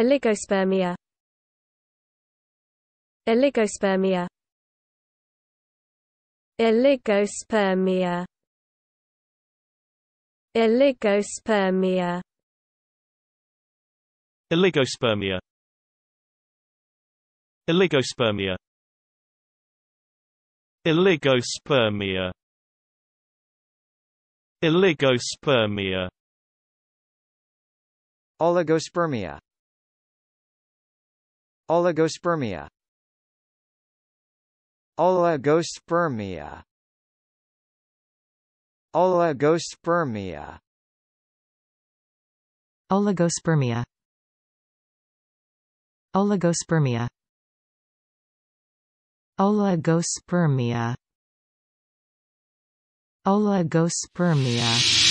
Oligospermia Oligospermia Oligospermia Oligospermia Oligospermia Oligospermia Oligospermia Oligospermia Oligospermia Oligospermia Oligospermia Oligospermia Oligospermia Oligospermia Oligospermia Oligospermia